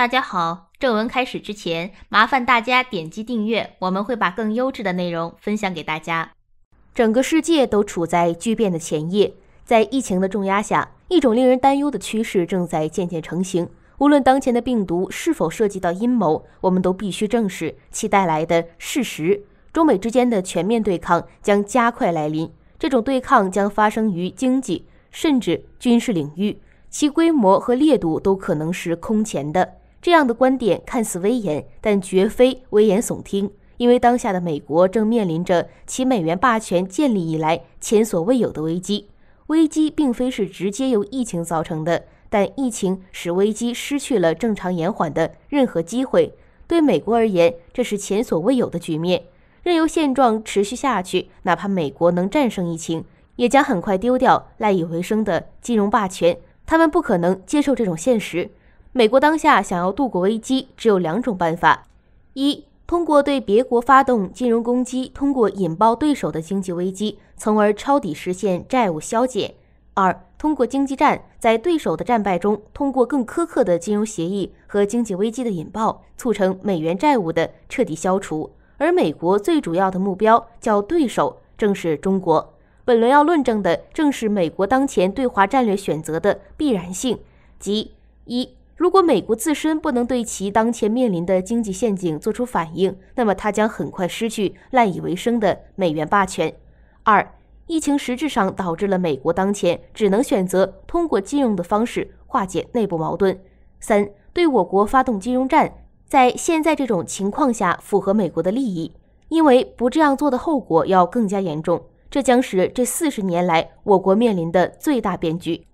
大家好，正文开始之前，麻烦大家点击订阅，我们会把更优质的内容分享给大家。整个世界都处在巨变的前夜，在疫情的重压下，一种令人担忧的趋势正在渐渐成型。无论当前的病毒是否涉及到阴谋，我们都必须正视其带来的事实。中美之间的全面对抗将加快来临，这种对抗将发生于经济甚至军事领域，其规模和烈度都可能是空前的。这样的观点看似威严，但绝非危言耸听。因为当下的美国正面临着其美元霸权建立以来前所未有的危机。危机并非是直接由疫情造成的，但疫情使危机失去了正常延缓的任何机会。对美国而言，这是前所未有的局面。任由现状持续下去，哪怕美国能战胜疫情，也将很快丢掉赖以为生的金融霸权。他们不可能接受这种现实。美国当下想要度过危机，只有两种办法：一，通过对别国发动金融攻击，通过引爆对手的经济危机，从而抄底实现债务消减；二，通过经济战，在对手的战败中，通过更苛刻的金融协议和经济危机的引爆，促成美元债务的彻底消除。而美国最主要的目标叫对手，正是中国。本轮要论证的，正是美国当前对华战略选择的必然性，即一。如果美国自身不能对其当前面临的经济陷阱做出反应，那么它将很快失去赖以为生的美元霸权。二，疫情实质上导致了美国当前只能选择通过金融的方式化解内部矛盾。三，对我国发动金融战，在现在这种情况下符合美国的利益，因为不这样做的后果要更加严重，这将使这四十年来我国面临的最大变局。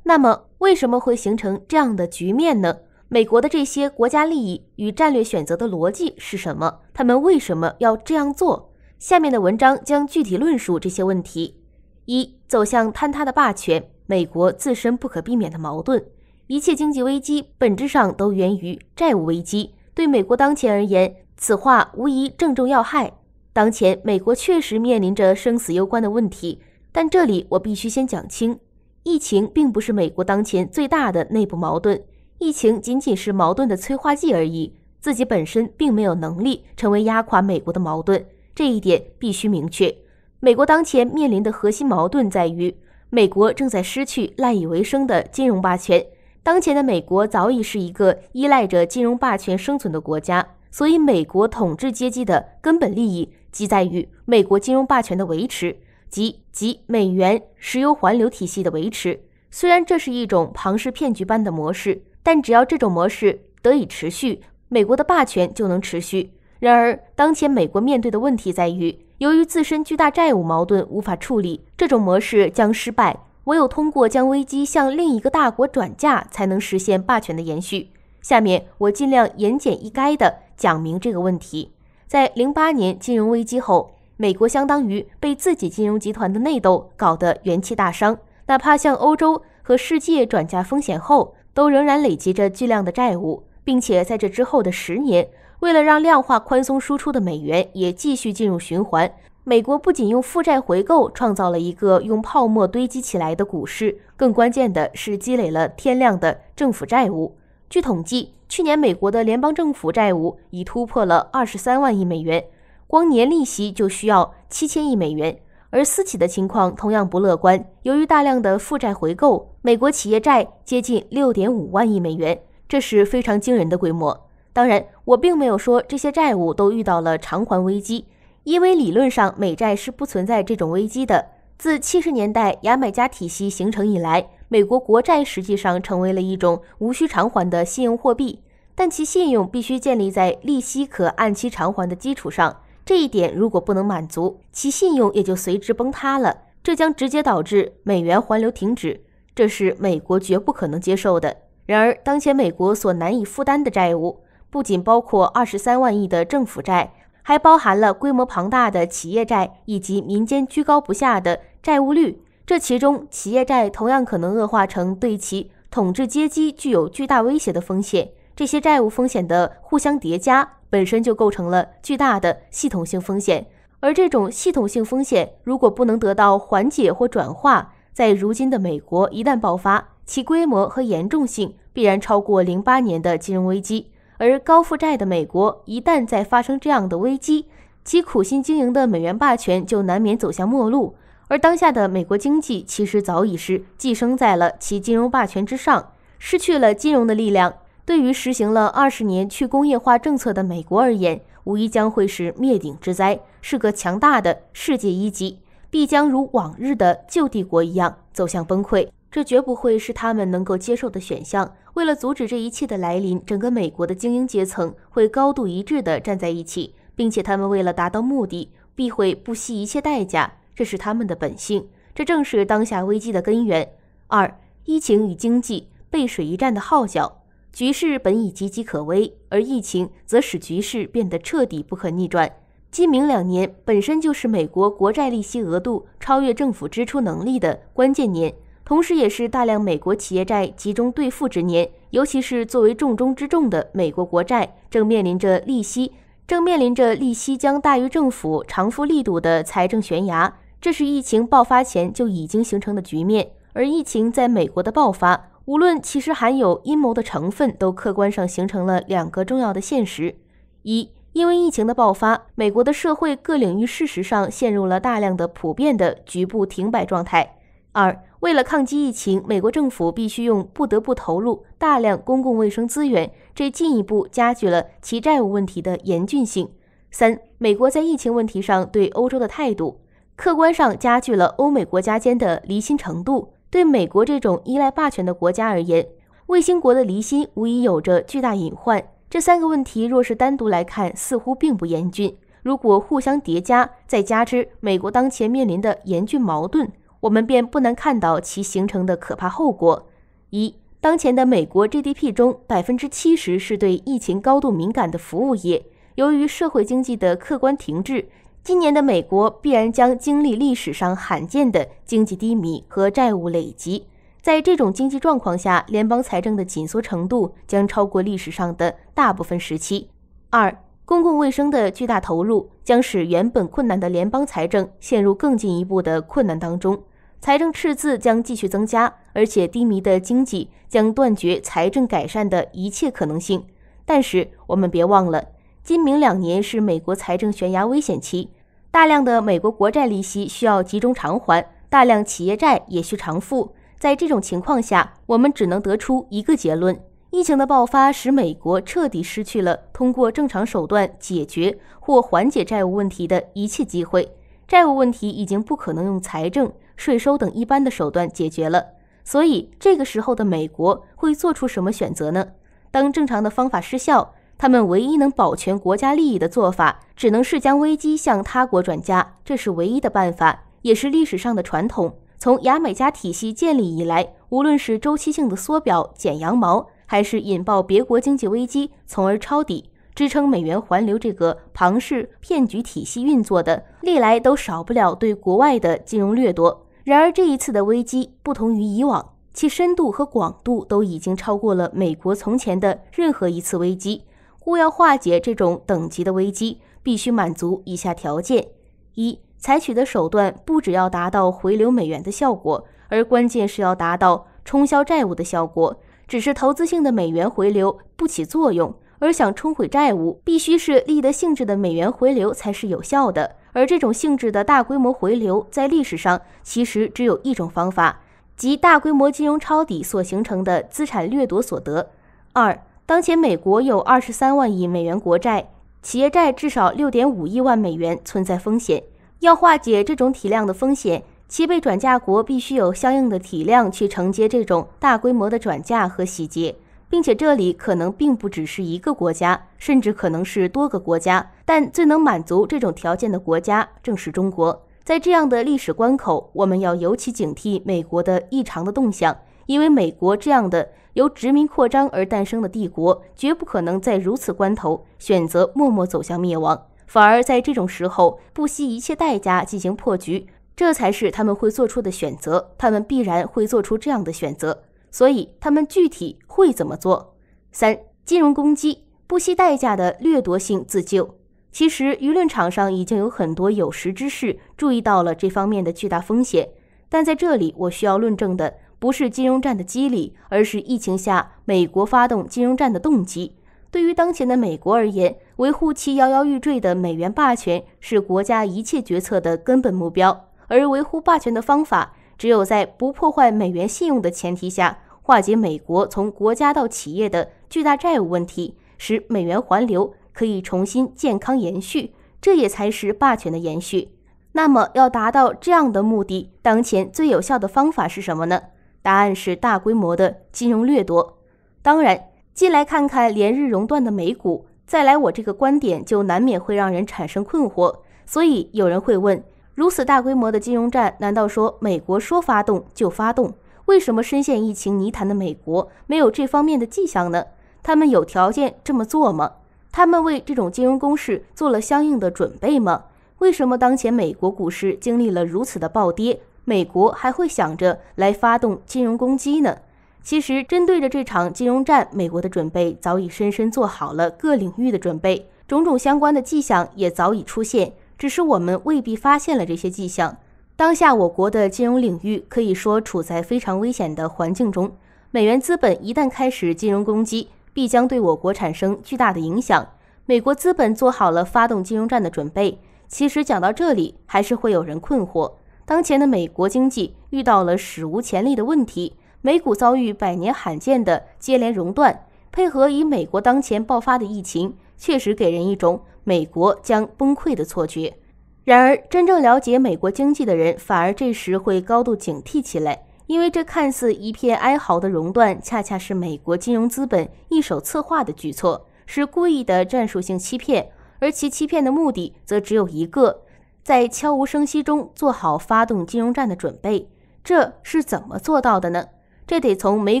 那么为什么会形成这样的局面呢？美国的这些国家利益与战略选择的逻辑是什么？他们为什么要这样做？下面的文章将具体论述这些问题。一、走向坍塌的霸权，美国自身不可避免的矛盾。一切经济危机本质上都源于债务危机。对美国当前而言，此话无疑正中要害。当前美国确实面临着生死攸关的问题，但这里我必须先讲清。疫情并不是美国当前最大的内部矛盾，疫情仅仅是矛盾的催化剂而已。自己本身并没有能力成为压垮美国的矛盾，这一点必须明确。美国当前面临的核心矛盾在于，美国正在失去赖以为生的金融霸权。当前的美国早已是一个依赖着金融霸权生存的国家，所以美国统治阶级的根本利益即在于美国金融霸权的维持。及及美元石油环流体系的维持，虽然这是一种庞氏骗局般的模式，但只要这种模式得以持续，美国的霸权就能持续。然而，当前美国面对的问题在于，由于自身巨大债务矛盾无法处理，这种模式将失败。唯有通过将危机向另一个大国转嫁，才能实现霸权的延续。下面我尽量言简意赅的讲明这个问题。在零八年金融危机后。美国相当于被自己金融集团的内斗搞得元气大伤，哪怕向欧洲和世界转嫁风险后，都仍然累积着巨量的债务，并且在这之后的十年，为了让量化宽松输出的美元也继续进入循环，美国不仅用负债回购创造了一个用泡沫堆积起来的股市，更关键的是积累了天量的政府债务。据统计，去年美国的联邦政府债务已突破了二十三万亿美元。光年利息就需要七千亿美元，而私企的情况同样不乐观。由于大量的负债回购，美国企业债接近六点五万亿美元，这是非常惊人的规模。当然，我并没有说这些债务都遇到了偿还危机，因为理论上美债是不存在这种危机的。自七十年代牙买加体系形成以来，美国国债实际上成为了一种无需偿还的信用货币，但其信用必须建立在利息可按期偿还的基础上。这一点如果不能满足，其信用也就随之崩塌了。这将直接导致美元环流停止，这是美国绝不可能接受的。然而，当前美国所难以负担的债务，不仅包括二十三万亿的政府债，还包含了规模庞大的企业债以及民间居高不下的债务率。这其中，企业债同样可能恶化成对其统治阶级具有巨大威胁的风险。这些债务风险的互相叠加。本身就构成了巨大的系统性风险，而这种系统性风险如果不能得到缓解或转化，在如今的美国一旦爆发，其规模和严重性必然超过零八年的金融危机。而高负债的美国一旦再发生这样的危机，其苦心经营的美元霸权就难免走向末路。而当下的美国经济其实早已是寄生在了其金融霸权之上，失去了金融的力量。对于实行了二十年去工业化政策的美国而言，无疑将会是灭顶之灾，是个强大的世界一级，必将如往日的旧帝国一样走向崩溃，这绝不会是他们能够接受的选项。为了阻止这一切的来临，整个美国的精英阶层会高度一致地站在一起，并且他们为了达到目的，必会不惜一切代价，这是他们的本性，这正是当下危机的根源。二，疫情与经济背水一战的号角。局势本已岌岌可危，而疫情则使局势变得彻底不可逆转。今明两年本身就是美国国债利息额度超越政府支出能力的关键年，同时也是大量美国企业债集中兑付之年。尤其是作为重中之重的美国国债，正面临着利息正面临着利息将大于政府偿付力度的财政悬崖。这是疫情爆发前就已经形成的局面，而疫情在美国的爆发。无论其实含有阴谋的成分，都客观上形成了两个重要的现实：一，因为疫情的爆发，美国的社会各领域事实上陷入了大量的普遍的局部停摆状态；二，为了抗击疫情，美国政府必须用不得不投入大量公共卫生资源，这进一步加剧了其债务问题的严峻性；三，美国在疫情问题上对欧洲的态度，客观上加剧了欧美国家间的离心程度。对美国这种依赖霸权的国家而言，卫星国的离心无疑有着巨大隐患。这三个问题若是单独来看，似乎并不严峻；如果互相叠加，再加之美国当前面临的严峻矛盾，我们便不难看到其形成的可怕后果。一，当前的美国 GDP 中，百分之七十是对疫情高度敏感的服务业，由于社会经济的客观停滞。今年的美国必然将经历历史上罕见的经济低迷和债务累积。在这种经济状况下，联邦财政的紧缩程度将超过历史上的大部分时期。二，公共卫生的巨大投入将使原本困难的联邦财政陷入更进一步的困难当中，财政赤字将继续增加，而且低迷的经济将断绝财政改善的一切可能性。但是，我们别忘了。今明两年是美国财政悬崖危险期，大量的美国国债利息需要集中偿还，大量企业债也需偿付。在这种情况下，我们只能得出一个结论：疫情的爆发使美国彻底失去了通过正常手段解决或缓解债务问题的一切机会，债务问题已经不可能用财政、税收等一般的手段解决了。所以，这个时候的美国会做出什么选择呢？当正常的方法失效？他们唯一能保全国家利益的做法，只能是将危机向他国转嫁，这是唯一的办法，也是历史上的传统。从牙买加体系建立以来，无论是周期性的缩表剪羊毛，还是引爆别国经济危机，从而抄底支撑美元环流这个庞氏骗局体系运作的，历来都少不了对国外的金融掠夺。然而，这一次的危机不同于以往，其深度和广度都已经超过了美国从前的任何一次危机。故要化解这种等级的危机，必须满足以下条件：一、采取的手段不只要达到回流美元的效果，而关键是要达到冲销债务的效果。只是投资性的美元回流不起作用，而想冲毁债务，必须是利得性质的美元回流才是有效的。而这种性质的大规模回流，在历史上其实只有一种方法，即大规模金融抄底所形成的资产掠夺所得。二。当前，美国有二十三万亿美元国债，企业债至少六点五亿万美元存在风险。要化解这种体量的风险，其被转嫁国必须有相应的体量去承接这种大规模的转嫁和洗劫，并且这里可能并不只是一个国家，甚至可能是多个国家。但最能满足这种条件的国家正是中国。在这样的历史关口，我们要尤其警惕美国的异常的动向。因为美国这样的由殖民扩张而诞生的帝国，绝不可能在如此关头选择默默走向灭亡，反而在这种时候不惜一切代价进行破局，这才是他们会做出的选择。他们必然会做出这样的选择，所以他们具体会怎么做？三、金融攻击，不惜代价的掠夺性自救。其实舆论场上已经有很多有识之士注意到了这方面的巨大风险，但在这里我需要论证的。不是金融战的机理，而是疫情下美国发动金融战的动机。对于当前的美国而言，维护其摇摇欲坠的美元霸权是国家一切决策的根本目标。而维护霸权的方法，只有在不破坏美元信用的前提下，化解美国从国家到企业的巨大债务问题，使美元环流可以重新健康延续，这也才是霸权的延续。那么，要达到这样的目的，当前最有效的方法是什么呢？答案是大规模的金融掠夺。当然，进来看看连日熔断的美股，再来我这个观点，就难免会让人产生困惑。所以有人会问：如此大规模的金融战，难道说美国说发动就发动？为什么深陷疫情泥潭的美国没有这方面的迹象呢？他们有条件这么做吗？他们为这种金融攻势做了相应的准备吗？为什么当前美国股市经历了如此的暴跌？美国还会想着来发动金融攻击呢？其实，针对着这场金融战，美国的准备早已深深做好了各领域的准备，种种相关的迹象也早已出现，只是我们未必发现了这些迹象。当下，我国的金融领域可以说处在非常危险的环境中，美元资本一旦开始金融攻击，必将对我国产生巨大的影响。美国资本做好了发动金融战的准备。其实，讲到这里，还是会有人困惑。当前的美国经济遇到了史无前例的问题，美股遭遇百年罕见的接连熔断，配合以美国当前爆发的疫情，确实给人一种美国将崩溃的错觉。然而，真正了解美国经济的人，反而这时会高度警惕起来，因为这看似一片哀嚎的熔断，恰恰是美国金融资本一手策划的举措，是故意的战术性欺骗，而其欺骗的目的则只有一个。在悄无声息中做好发动金融战的准备，这是怎么做到的呢？这得从美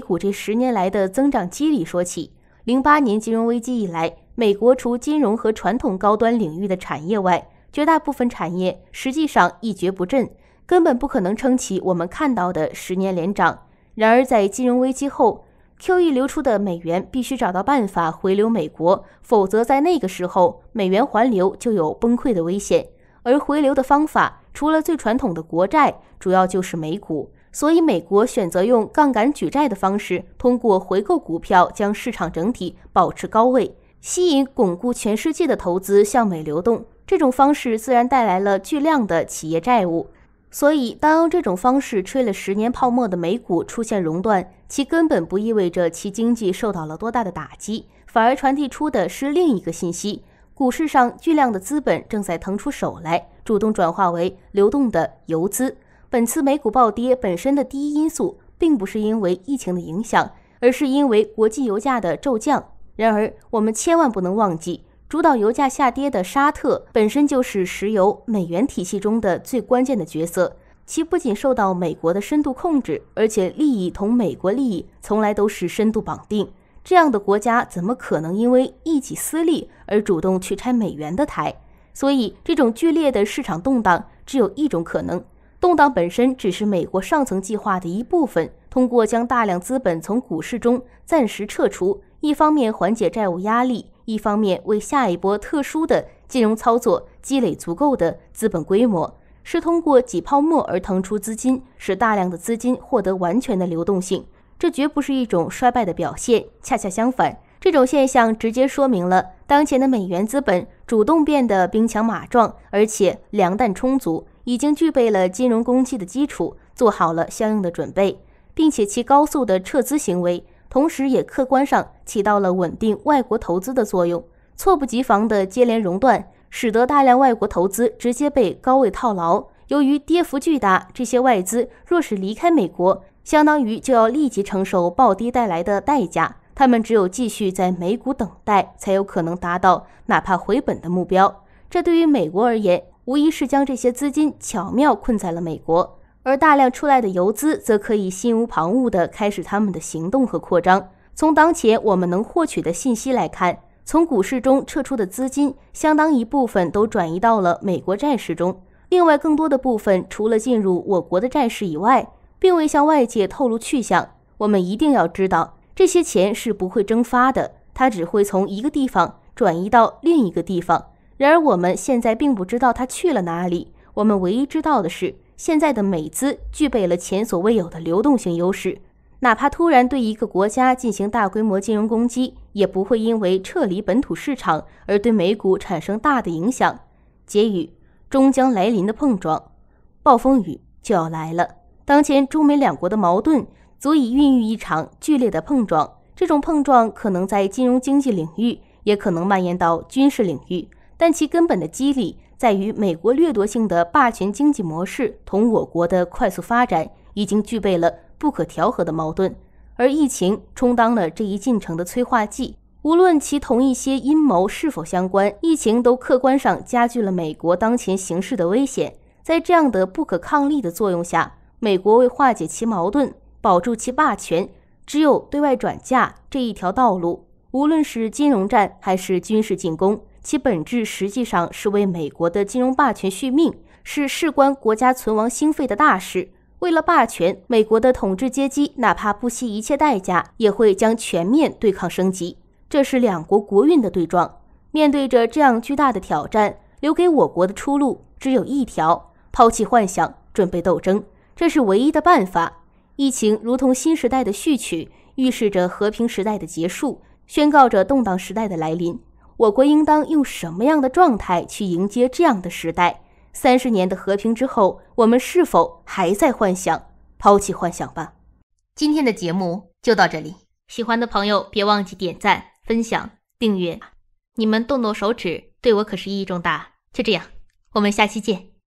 股这十年来的增长机理说起。零八年金融危机以来，美国除金融和传统高端领域的产业外，绝大部分产业实际上一蹶不振，根本不可能撑起我们看到的十年连涨。然而，在金融危机后，QE 流出的美元必须找到办法回流美国，否则在那个时候，美元环流就有崩溃的危险。而回流的方法，除了最传统的国债，主要就是美股。所以，美国选择用杠杆举债的方式，通过回购股票将市场整体保持高位，吸引巩固全世界的投资向美流动。这种方式自然带来了巨量的企业债务。所以，当这种方式吹了十年泡沫的美股出现熔断，其根本不意味着其经济受到了多大的打击，反而传递出的是另一个信息。股市上巨量的资本正在腾出手来，主动转化为流动的游资。本次美股暴跌本身的第一因素，并不是因为疫情的影响，而是因为国际油价的骤降。然而，我们千万不能忘记，主导油价下跌的沙特，本身就是石油美元体系中的最关键的角色。其不仅受到美国的深度控制，而且利益同美国利益从来都是深度绑定。这样的国家怎么可能因为一己私利而主动去拆美元的台？所以，这种剧烈的市场动荡只有一种可能：动荡本身只是美国上层计划的一部分，通过将大量资本从股市中暂时撤出，一方面缓解债务压力，一方面为下一波特殊的金融操作积累足够的资本规模。是通过挤泡沫而腾出资金，使大量的资金获得完全的流动性。这绝不是一种衰败的表现，恰恰相反，这种现象直接说明了当前的美元资本主动变得兵强马壮，而且粮弹充足，已经具备了金融攻击的基础，做好了相应的准备，并且其高速的撤资行为，同时也客观上起到了稳定外国投资的作用。猝不及防的接连熔断，使得大量外国投资直接被高位套牢，由于跌幅巨大，这些外资若是离开美国，相当于就要立即承受暴跌带来的代价，他们只有继续在美股等待，才有可能达到哪怕回本的目标。这对于美国而言，无疑是将这些资金巧妙困在了美国，而大量出来的游资则可以心无旁骛的开始他们的行动和扩张。从当前我们能获取的信息来看，从股市中撤出的资金，相当一部分都转移到了美国债市中，另外更多的部分除了进入我国的债市以外。并未向外界透露去向。我们一定要知道，这些钱是不会蒸发的，它只会从一个地方转移到另一个地方。然而，我们现在并不知道它去了哪里。我们唯一知道的是，现在的美资具备了前所未有的流动性优势。哪怕突然对一个国家进行大规模金融攻击，也不会因为撤离本土市场而对美股产生大的影响。结语：终将来临的碰撞，暴风雨就要来了。当前中美两国的矛盾足以孕育一场剧烈的碰撞，这种碰撞可能在金融经济领域，也可能蔓延到军事领域。但其根本的机理在于，美国掠夺性的霸权经济模式同我国的快速发展已经具备了不可调和的矛盾，而疫情充当了这一进程的催化剂。无论其同一些阴谋是否相关，疫情都客观上加剧了美国当前形势的危险。在这样的不可抗力的作用下，美国为化解其矛盾，保住其霸权，只有对外转嫁这一条道路。无论是金融战还是军事进攻，其本质实际上是为美国的金融霸权续命，是事关国家存亡兴废的大事。为了霸权，美国的统治阶级哪怕不惜一切代价，也会将全面对抗升级。这是两国国运的对撞。面对着这样巨大的挑战，留给我国的出路只有一条：抛弃幻想，准备斗争。这是唯一的办法。疫情如同新时代的序曲，预示着和平时代的结束，宣告着动荡时代的来临。我国应当用什么样的状态去迎接这样的时代？三十年的和平之后，我们是否还在幻想？抛弃幻想吧！今天的节目就到这里，喜欢的朋友别忘记点赞、分享、订阅。你们动动手指，对我可是意义重大。就这样，我们下期见。